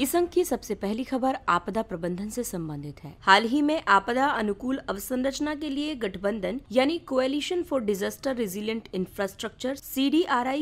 इस अंक की सबसे पहली खबर आपदा प्रबंधन से संबंधित है हाल ही में आपदा अनुकूल अवसंरचना के लिए गठबंधन यानी coalition for disaster resilient infrastructure C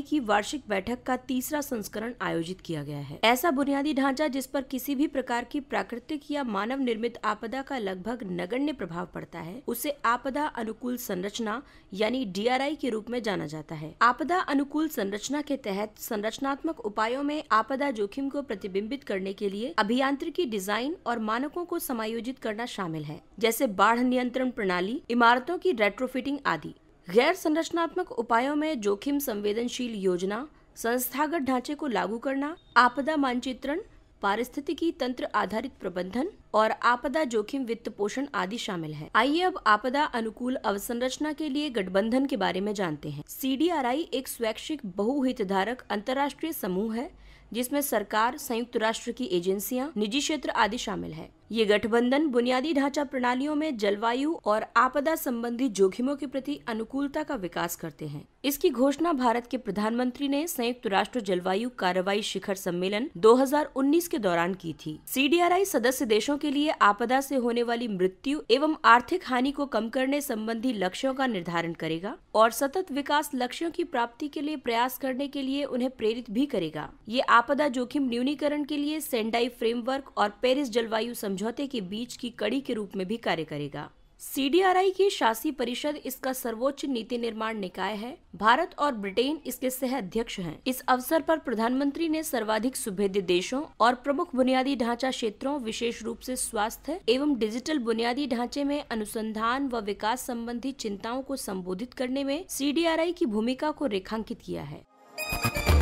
की वार्षिक बैठक का तीसरा संस्करण आयोजित किया गया है ऐसा बुनियादी ढांचा जिस पर किसी भी प्रकार की प्राकृतिक या मानव निर्मित आपदा का लगभग नगण्य प्रभाव पड़ता है उसे आपदा अनुकूल संरचना यानी डी के रूप में जाना जाता है आपदा अनुकूल संरचना के तहत संरचनात्मक उपायों में आपदा जोखिम को प्रतिबिंबित करने करने के लिए अभियांत्रिकी डिजाइन और मानकों को समायोजित करना शामिल है जैसे बाढ़ नियंत्रण प्रणाली इमारतों की रेट्रोफिटिंग आदि गैर संरचनात्मक उपायों में जोखिम संवेदनशील योजना संस्थागत ढांचे को लागू करना आपदा मानचित्रण पारिस्थितिकी तंत्र आधारित प्रबंधन और आपदा जोखिम वित्त पोषण आदि शामिल है आइए अब आपदा अनुकूल अवसंरचना के लिए गठबंधन के बारे में जानते हैं सी एक स्वैच्छिक बहुहितधारक अंतर्राष्ट्रीय समूह है जिसमें सरकार संयुक्त राष्ट्र की एजेंसियां निजी क्षेत्र आदि शामिल है ये गठबंधन बुनियादी ढांचा प्रणालियों में जलवायु और आपदा संबंधी जोखिमों के प्रति अनुकूलता का विकास करते हैं इसकी घोषणा भारत के प्रधानमंत्री ने संयुक्त राष्ट्र जलवायु कार्रवाई शिखर सम्मेलन 2019 के दौरान की थी सीडीआरआई सदस्य देशों के लिए आपदा से होने वाली मृत्यु एवं आर्थिक हानि को कम करने संबंधी लक्ष्यों का निर्धारण करेगा और सतत विकास लक्ष्यों की प्राप्ति के लिए प्रयास करने के लिए उन्हें प्रेरित भी करेगा ये आपदा जोखिम न्यूनीकरण के लिए सेंडाई फ्रेमवर्क और पेरिस जलवायु समझौता समझौते के बीच की कड़ी के रूप में भी कार्य करेगा सीडीआरआई की शासी परिषद इसका सर्वोच्च नीति निर्माण निकाय है भारत और ब्रिटेन इसके सह अध्यक्ष हैं। इस अवसर पर प्रधानमंत्री ने सर्वाधिक सुभेद्य देशों और प्रमुख बुनियादी ढांचा क्षेत्रों विशेष रूप से स्वास्थ्य एवं डिजिटल बुनियादी ढांचे में अनुसंधान व विकास संबंधी चिंताओं को संबोधित करने में सी की भूमिका को रेखांकित किया है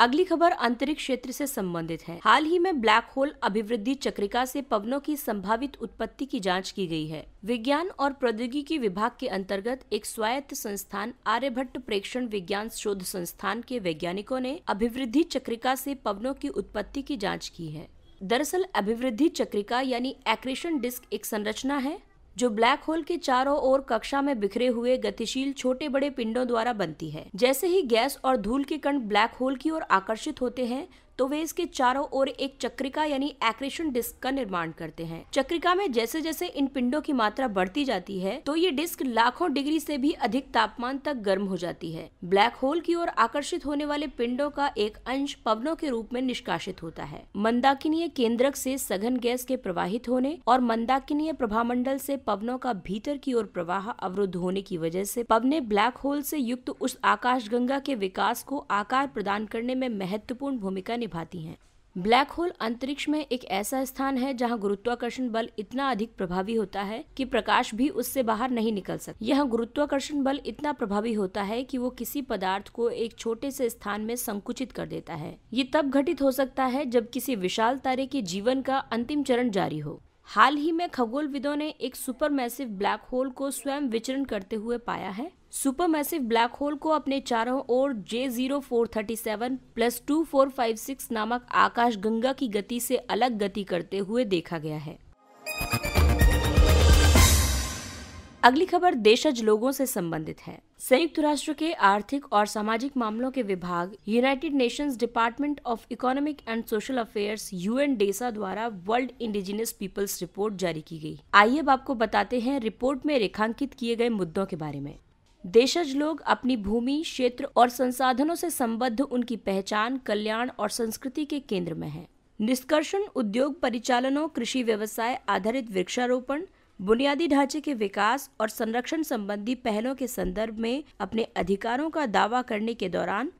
अगली खबर अंतरिक्ष क्षेत्र से संबंधित है हाल ही में ब्लैक होल अभिवृद्धि चक्रिका से पवनों की संभावित उत्पत्ति की जांच की गई है विज्ञान और प्रौद्योगिकी विभाग के अंतर्गत एक स्वायत्त संस्थान आर्यभट्ट प्रेक्षण विज्ञान शोध संस्थान के वैज्ञानिकों ने अभिवृद्धि चक्रिका से पवनों की उत्पत्ति की जाँच की है दरअसल अभिवृद्धि चक्रिका यानी एक्रेशन डिस्क एक संरचना है जो ब्लैक होल के चारों ओर कक्षा में बिखरे हुए गतिशील छोटे बड़े पिंडों द्वारा बनती है जैसे ही गैस और धूल के कण ब्लैक होल की ओर आकर्षित होते हैं तो वे इसके चारों ओर एक चक्रिका यानी एक्रेशन डिस्क का निर्माण करते हैं चक्रिका में जैसे जैसे इन पिंडों की मात्रा बढ़ती जाती है तो ये डिस्क लाखों डिग्री से भी अधिक तापमान तक गर्म हो जाती है ब्लैक होल की ओर आकर्षित होने वाले पिंडों का एक अंश पवनों के रूप में निष्कासित होता है मंदाकिनीय केंद्रक से सघन गैस के प्रवाहित होने और मंदाकिनीय प्रभामंडल से पवनों का भीतर की ओर प्रवाह अवरुद्ध होने की वजह से पवने ब्लैक होल से युक्त उस आकाशगंगा के विकास को आकार प्रदान करने में महत्वपूर्ण भूमिका निभाती हैं ब्लैक होल अंतरिक्ष में एक ऐसा स्थान है जहां गुरुत्वाकर्षण बल इतना अधिक प्रभावी होता है कि प्रकाश भी उससे बाहर नहीं निकल सकता यह गुरुत्वाकर्षण बल इतना प्रभावी होता है कि वो किसी पदार्थ को एक छोटे से स्थान में संकुचित कर देता है ये तब घटित हो सकता है जब किसी विशाल तारे के जीवन का अंतिम चरण जारी हो हाल ही में खगोलविदों ने एक सुपर मैसिव ब्लैक होल को स्वयं विचरण करते हुए पाया है सुपर मैसिव ब्लैक होल को अपने चारों ओर J zero four thirty seven plus two four five six नामक आकाश गंगा की गति से अलग गति करते हुए देखा गया है अगली खबर देशज लोगों से संबंधित है संयुक्त राष्ट्र के आर्थिक और सामाजिक मामलों के विभाग United Nations Department of Economic and Social Affairs U DESA द्वारा वर्ल्ड इंडिजिनियस पीपल्स रिपोर्ट जारी की गई आइए अब आपको बताते हैं रिपोर्ट में रेखांकित किए गए मुद्दों के बारे में देशज लोग अपनी भूमि क्षेत्र और संसाधनों से संबद्ध उनकी पहचान कल्याण और संस्कृति के केंद्र में है निष्कर्षण उद्योग परिचालनों कृषि व्यवसाय आधारित वृक्षारोपण बुनियादी ढांचे के विकास और संरक्षण संबंधी पहलों के संदर्भ में अपने अधिकारों का दावा करने के दौरान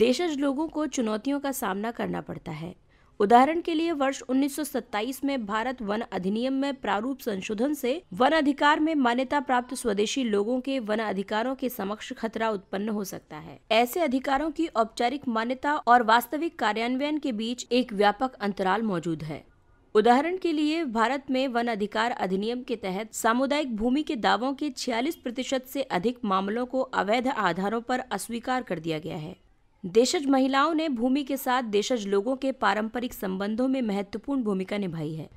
देशज लोगों को चुनौतियों का सामना करना पड़ता है उदाहरण के लिए वर्ष 1927 में भारत वन अधिनियम में प्रारूप संशोधन से वन अधिकार में मान्यता प्राप्त स्वदेशी लोगों के वन अधिकारों के समक्ष खतरा उत्पन्न हो सकता है ऐसे अधिकारों की औपचारिक मान्यता और वास्तविक कार्यान्वयन के बीच एक व्यापक अंतराल मौजूद है उदाहरण के लिए भारत में वन अधिकार अधिनियम के तहत सामुदायिक भूमि के दावों के 46 प्रतिशत से अधिक मामलों को अवैध आधारों पर अस्वीकार कर दिया गया है देशज महिलाओं ने भूमि के साथ देशज लोगों के पारंपरिक संबंधों में महत्वपूर्ण भूमिका निभाई है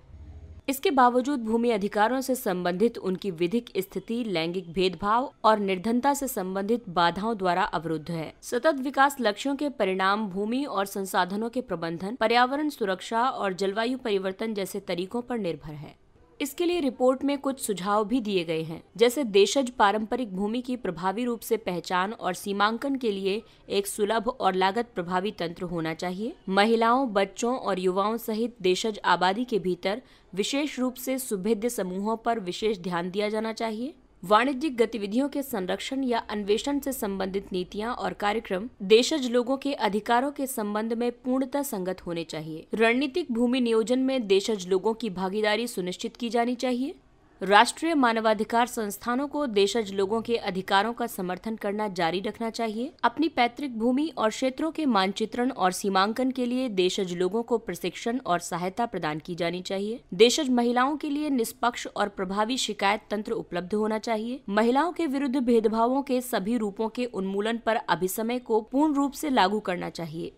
इसके बावजूद भूमि अधिकारों से संबंधित उनकी विधिक स्थिति लैंगिक भेदभाव और निर्धनता से संबंधित बाधाओं द्वारा अवरुद्ध है सतत विकास लक्ष्यों के परिणाम भूमि और संसाधनों के प्रबंधन पर्यावरण सुरक्षा और जलवायु परिवर्तन जैसे तरीकों पर निर्भर है इसके लिए रिपोर्ट में कुछ सुझाव भी दिए गए हैं जैसे देशज पारंपरिक भूमि की प्रभावी रूप से पहचान और सीमांकन के लिए एक सुलभ और लागत प्रभावी तंत्र होना चाहिए महिलाओं बच्चों और युवाओं सहित देशज आबादी के भीतर विशेष रूप से सुभेद्य समूहों पर विशेष ध्यान दिया जाना चाहिए वाणिज्यिक गतिविधियों के संरक्षण या अन्वेषण से संबंधित नीतियां और कार्यक्रम देशज लोगों के अधिकारों के संबंध में पूर्णता संगत होने चाहिए रणनीतिक भूमि नियोजन में देशज लोगों की भागीदारी सुनिश्चित की जानी चाहिए राष्ट्रीय मानवाधिकार संस्थानों को देशज लोगों के अधिकारों का समर्थन करना जारी रखना चाहिए अपनी पैतृक भूमि और क्षेत्रों के मानचित्रण और सीमांकन के लिए देशज लोगों को प्रशिक्षण और सहायता प्रदान की जानी चाहिए देशज महिलाओं के लिए निष्पक्ष और प्रभावी शिकायत तंत्र उपलब्ध होना चाहिए महिलाओं के विरुद्ध भेदभावों के सभी रूपों के उन्मूलन पर अभिसमय को पूर्ण रूप से लागू करना चाहिए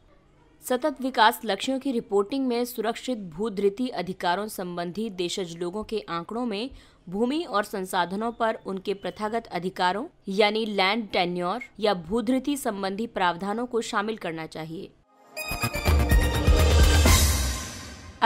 सतत विकास लक्ष्यों की रिपोर्टिंग में सुरक्षित भूधृति अधिकारों संबंधी देशज लोगों के आंकड़ों में भूमि और संसाधनों पर उनके प्रथागत अधिकारों यानी लैंड टेन्योर या भूधृति संबंधी प्रावधानों को शामिल करना चाहिए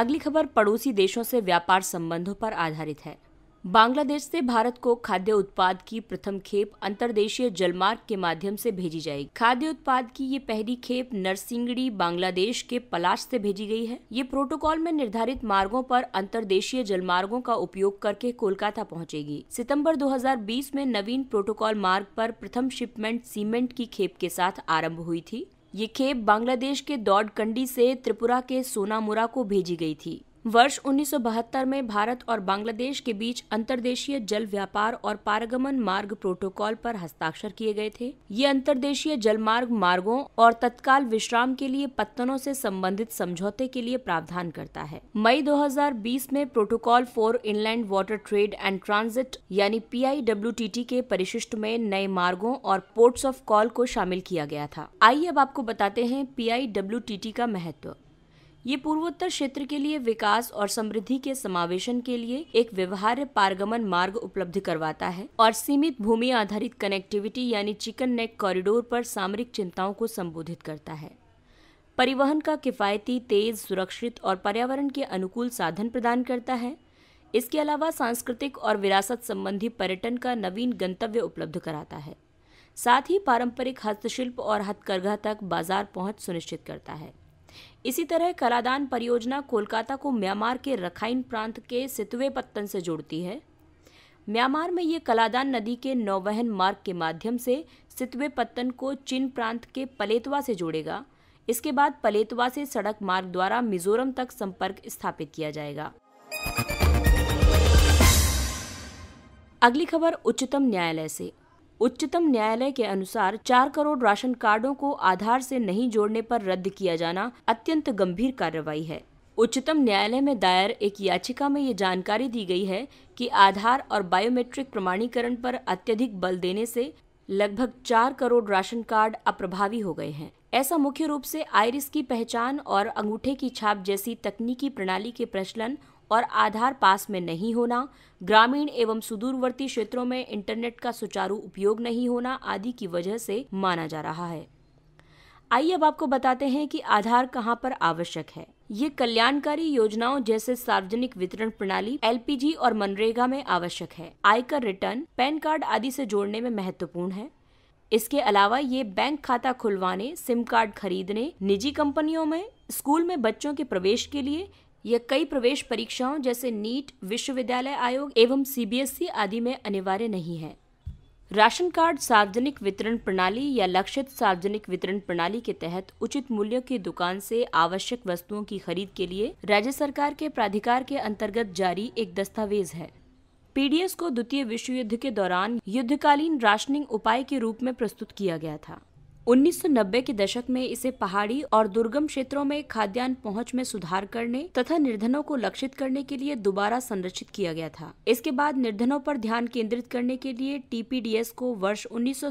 अगली खबर पड़ोसी देशों से व्यापार संबंधों पर आधारित है बांग्लादेश से भारत को खाद्य उत्पाद की प्रथम खेप अंतर्देशीय जलमार्ग के माध्यम से भेजी जाएगी खाद्य उत्पाद की ये पहली खेप नरसिंगड़ी बांग्लादेश के पलाश से भेजी गई है ये प्रोटोकॉल में निर्धारित मार्गों पर अंतर्देशीय जलमार्गों का उपयोग करके कोलकाता पहुंचेगी सितंबर 2020 में नवीन प्रोटोकॉल मार्ग पर प्रथम शिपमेंट सीमेंट की खेप के साथ आरंभ हुई थी ये खेप बांग्लादेश के दौड़कंडी से त्रिपुरा के सोनामुरा को भेजी गई थी वर्ष 1972 में भारत और बांग्लादेश के बीच अंतर्देशीय जल व्यापार और पारगमन मार्ग प्रोटोकॉल पर हस्ताक्षर किए गए थे ये अंतर्देशीय जलमार्ग मार्गों और तत्काल विश्राम के लिए पत्तनों से संबंधित समझौते के लिए प्रावधान करता है मई 2020 में protocol for inland water trade and transit यानी पी के परिशिष्ट में नए मार्गो और पोर्ट्स ऑफ कॉल को शामिल किया गया था आइए अब आपको बताते हैं पी का महत्व ये पूर्वोत्तर क्षेत्र के लिए विकास और समृद्धि के समावेशन के लिए एक व्यवहार्य पारगमन मार्ग उपलब्ध करवाता है और सीमित भूमि आधारित कनेक्टिविटी यानी चिकन नेक कॉरिडोर पर सामरिक चिंताओं को संबोधित करता है परिवहन का किफ़ायती तेज सुरक्षित और पर्यावरण के अनुकूल साधन प्रदान करता है इसके अलावा सांस्कृतिक और विरासत संबंधी पर्यटन का नवीन गंतव्य उपलब्ध कराता है साथ ही पारंपरिक हस्तशिल्प और हथकरघा तक बाजार पहुंच सुनिश्चित करता है इसी तरह कलादान परियोजना कोलकाता को म्यांमार के रखाइन प्रांत के सितवे पत्तन से जोड़ती है म्यांमार में ये कलादान नदी के नौवहन मार्ग के माध्यम से सितवे पत्तन को चिन प्रांत के पलेतवा से जोड़ेगा इसके बाद पलेतवा से सड़क मार्ग द्वारा मिजोरम तक संपर्क स्थापित किया जाएगा अगली खबर उच्चतम न्यायालय से उच्चतम न्यायालय के अनुसार चार करोड़ राशन कार्डों को आधार से नहीं जोड़ने पर रद्द किया जाना अत्यंत गंभीर कार्रवाई है उच्चतम न्यायालय में दायर एक याचिका में ये जानकारी दी गई है कि आधार और बायोमेट्रिक प्रमाणीकरण पर अत्यधिक बल देने से लगभग चार करोड़ राशन कार्ड अप्रभावी हो गए हैं ऐसा मुख्य रूप से आयरिस की पहचान और अंगूठे की छाप जैसी तकनीकी प्रणाली के प्रचलन और आधार पास में नहीं होना ग्रामीण एवं सुदूरवर्ती क्षेत्रों में इंटरनेट का सुचारू उपयोग नहीं होना आदि की वजह से माना जा रहा है आइए अब आपको बताते हैं कि आधार कहाँ पर आवश्यक है ये कल्याणकारी योजनाओं जैसे सार्वजनिक वितरण प्रणाली एलपीजी और मनरेगा में आवश्यक है आयकर रिटर्न पैन कार्ड आदि से जोड़ने में महत्वपूर्ण है इसके अलावा ये बैंक खाता खुलवाने सिम कार्ड खरीदने निजी कंपनियों में स्कूल में बच्चों के प्रवेश के लिए यह कई प्रवेश परीक्षाओं जैसे नीट विश्वविद्यालय आयोग एवं सीबीएसई e आदि में अनिवार्य नहीं है राशन कार्ड सार्वजनिक वितरण प्रणाली या लक्षित सार्वजनिक वितरण प्रणाली के तहत उचित मूल्य की दुकान से आवश्यक वस्तुओं की खरीद के लिए राज्य सरकार के प्राधिकार के अंतर्गत जारी एक दस्तावेज है पीडीएस को द्वितीय विश्व युद्ध के दौरान युद्धकालीन राशनिंग उपाय के रूप में प्रस्तुत किया गया था 1990 के दशक में इसे पहाड़ी और दुर्गम क्षेत्रों में खाद्यान्न पहुंच में सुधार करने तथा निर्धनों को लक्षित करने के लिए दोबारा संरक्षित किया गया था इसके बाद निर्धनों पर ध्यान केंद्रित करने के लिए टीपीडीएस को वर्ष उन्नीस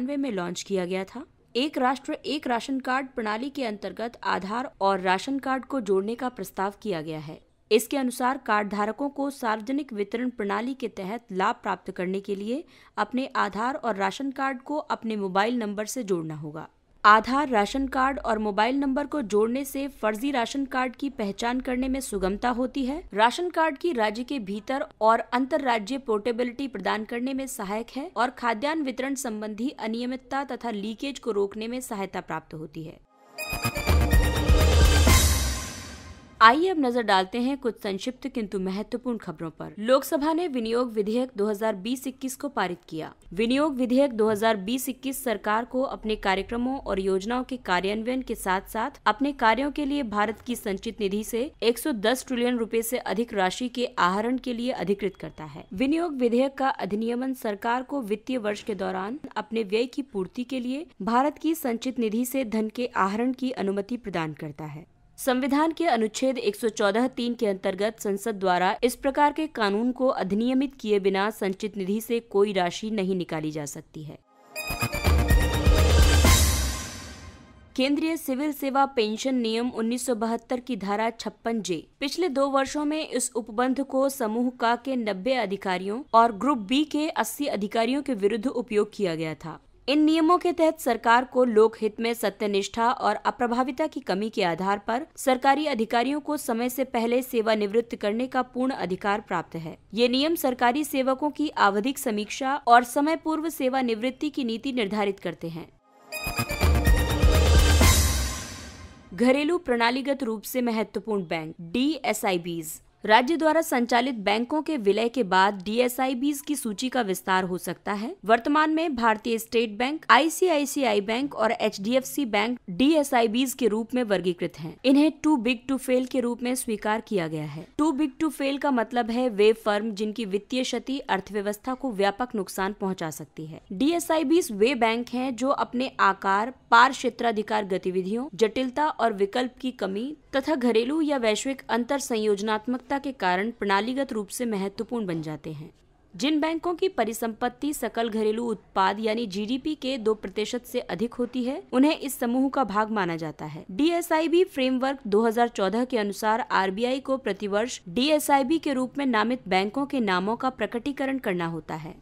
में लॉन्च किया गया था एक राष्ट्र एक राशन कार्ड प्रणाली के अंतर्गत आधार और राशन कार्ड को जोड़ने का प्रस्ताव किया गया है इसके अनुसार कार्ड धारकों को सार्वजनिक वितरण प्रणाली के तहत लाभ प्राप्त करने के लिए अपने आधार और राशन कार्ड को अपने मोबाइल नंबर से जोड़ना होगा आधार राशन कार्ड और मोबाइल नंबर को जोड़ने से फर्जी राशन कार्ड की पहचान करने में सुगमता होती है राशन कार्ड की राज्य के भीतर और अंतर राज्य पोर्टेबिलिटी प्रदान करने में सहायक है और खाद्यान्न वितरण संबंधी अनियमितता तथा लीकेज को रोकने में सहायता प्राप्त होती है आइए अब नजर डालते हैं कुछ संक्षिप्त किंतु महत्वपूर्ण खबरों पर लोकसभा ने विनियोग विधेयक 2020-21 को पारित किया विनियोग विधेयक 2020-21 सरकार को अपने कार्यक्रमों और योजनाओं के कार्यान्वयन के साथ साथ अपने कार्यों के लिए भारत की संचित निधि से 110 ट्रिलियन रुपए से अधिक राशि के आहरण के लिए अधिकृत करता है विनियोग विधेयक का अधिनियमन सरकार को वित्तीय वर्ष के दौरान अपने व्यय की पूर्ति के लिए भारत की संचित निधि से धन के आहरण की अनुमति प्रदान करता है संविधान के अनुच्छेद 114 तीन के अंतर्गत संसद द्वारा इस प्रकार के कानून को अधिनियमित किए बिना संचित निधि से कोई राशि नहीं निकाली जा सकती है केंद्रीय सिविल सेवा पेंशन नियम उन्नीस की धारा छप्पन जे पिछले दो वर्षों में इस उपबंध को समूह का के 90 अधिकारियों और ग्रुप बी के 80 अधिकारियों के विरुद्ध उपयोग किया गया था इन नियमों के तहत सरकार को लोकहित में सत्यनिष्ठा और अप्रभाविता की कमी के आधार पर सरकारी अधिकारियों को समय से पहले सेवानिवृत्त करने का पूर्ण अधिकार प्राप्त है ये नियम सरकारी सेवकों की आवधिक समीक्षा और समय पूर्व सेवानिवृत्ति की नीति निर्धारित करते हैं घरेलू प्रणालीगत रूप से महत्वपूर्ण बैंक डी एस आई बीज राज्य द्वारा संचालित बैंकों के विलय के बाद डी की सूची का विस्तार हो सकता है वर्तमान में भारतीय स्टेट बैंक आई बैंक और एच बैंक डी के रूप में वर्गीकृत हैं। इन्हें टू बिग टू फेल के रूप में स्वीकार किया गया है टू बिग टू फेल का मतलब है वे फर्म जिनकी वित्तीय क्षति अर्थव्यवस्था को व्यापक नुकसान पहुँचा सकती है डी वे बैंक है जो अपने आकार पार क्षेत्राधिकार गतिविधियों जटिलता और विकल्प की कमी तथा घरेलू या वैश्विक अंतर संयोजनात्मकता प्राथमिकता के कारण प्रणालीगत रूप से महत्वपूर्ण बन जाते हैं जिन बैंकों की परिसंपत्ति सकल घरेलू उत्पाद यानी जीडीपी के दो प्रतिशत से अधिक होती है उन्हें इस समूह का भाग माना जाता है डीएसआईबी फ्रेमवर्क 2014 के अनुसार आरबीआई को प्रतिवर्ष डीएसआईबी के रूप में नामित बैंकों के नामों का प्रकटीकरण करना होता है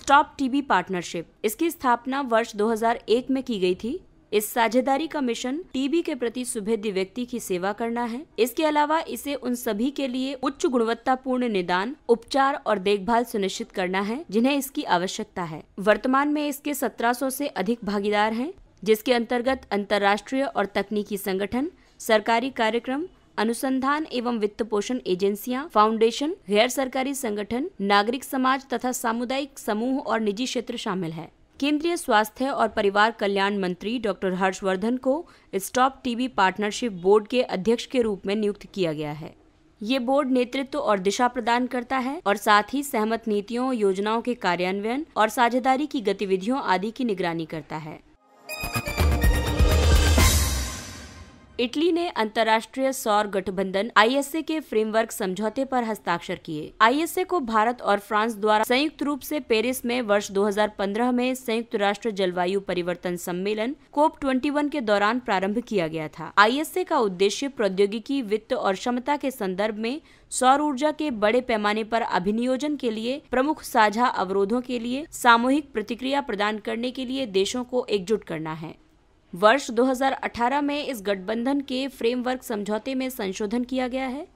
स्टॉप टीबी पार्टनरशिप इसकी स्थापना वर्ष 2001 में की गई थी इस साझेदारी का मिशन टीबी के प्रति सुभेद्य व्यक्ति की सेवा करना है इसके अलावा इसे उन सभी के लिए उच्च गुणवत्तापूर्ण निदान उपचार और देखभाल सुनिश्चित करना है जिन्हें इसकी आवश्यकता है वर्तमान में इसके 1700 से अधिक भागीदार हैं जिसके अंतर्गत अंतर्राष्ट्रीय और तकनीकी संगठन सरकारी कार्यक्रम अनुसंधान एवं वित्त पोषण एजेंसियां, फाउंडेशन गैर सरकारी संगठन नागरिक समाज तथा सामुदायिक समूह और निजी क्षेत्र शामिल है केंद्रीय स्वास्थ्य और परिवार कल्याण मंत्री डॉक्टर हर्षवर्धन को स्टॉप टीबी पार्टनरशिप बोर्ड के अध्यक्ष के रूप में नियुक्त किया गया है ये बोर्ड नेतृत्व और दिशा प्रदान करता है और साथ ही सहमत नीतियों योजनाओं के कार्यान्वयन और साझेदारी की गतिविधियों आदि की निगरानी करता है इटली ने अंतर्राष्ट्रीय सौर गठबंधन आईएसए के फ्रेमवर्क समझौते पर हस्ताक्षर किए आईएसए को भारत और फ्रांस द्वारा संयुक्त रूप से पेरिस में वर्ष 2015 में संयुक्त राष्ट्र जलवायु परिवर्तन सम्मेलन कोप 21 के दौरान प्रारंभ किया गया था आईएसए का उद्देश्य प्रौद्योगिकी वित्त और क्षमता के संदर्भ में सौर ऊर्जा के बड़े पैमाने पर अभिनियोजन के लिए प्रमुख साझा अवरोधों के लिए सामूहिक प्रतिक्रिया प्रदान करने के लिए देशों को एकजुट करना है वर्ष 2018 में इस गठबंधन के फ्रेमवर्क समझौते में संशोधन किया गया है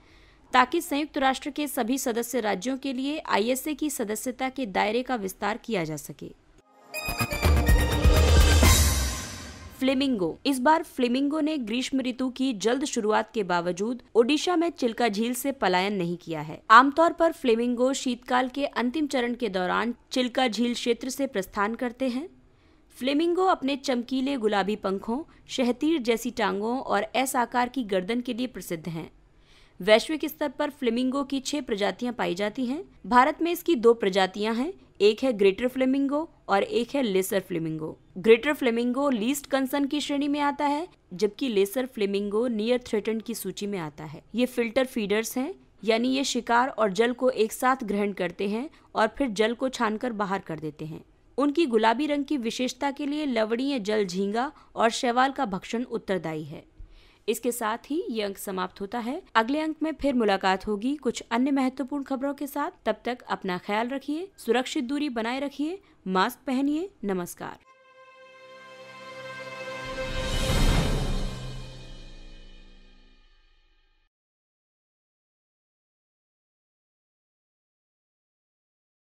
ताकि संयुक्त राष्ट्र के सभी सदस्य राज्यों के लिए आईएसए की सदस्यता के दायरे का विस्तार किया जा सके फ्लेमिंगो इस बार फ्लेमिंगो ने ग्रीष्म ऋतु की जल्द शुरुआत के बावजूद ओडिशा में चिल्का झील से पलायन नहीं किया है आमतौर पर फ्लेमिंगो शीतकाल के अंतिम चरण के दौरान चिल्का झील क्षेत्र से प्रस्थान करते हैं फ्लेमिंगो अपने चमकीले गुलाबी पंखों शहतीर जैसी टांगों और एस आकार की गर्दन के लिए प्रसिद्ध हैं वैश्विक स्तर पर फ्लेमिंगो की छह प्रजातियां पाई जाती हैं भारत में इसकी दो प्रजातियां हैं एक है ग्रेटर फ्लेमिंगो और एक है lesser flamingo greater flamingo least concern की श्रेणी में आता है जबकि लेसर फ्लेमिंगो नियर थ्रेटन की सूची में आता है ये फिल्टर फीडर्स हैं यानी ये शिकार और जल को एक साथ ग्रहण करते हैं और फिर जल को छानकर बाहर कर देते हैं उनकी गुलाबी रंग की विशेषता के लिए लवणीय जल झींगा और शैवाल का भक्षण उत्तरदायी है इसके साथ ही ये अंक समाप्त होता है अगले अंक में फिर मुलाकात होगी कुछ अन्य महत्वपूर्ण खबरों के साथ तब तक अपना ख्याल रखिए सुरक्षित दूरी बनाए रखिए मास्क पहनिए नमस्कार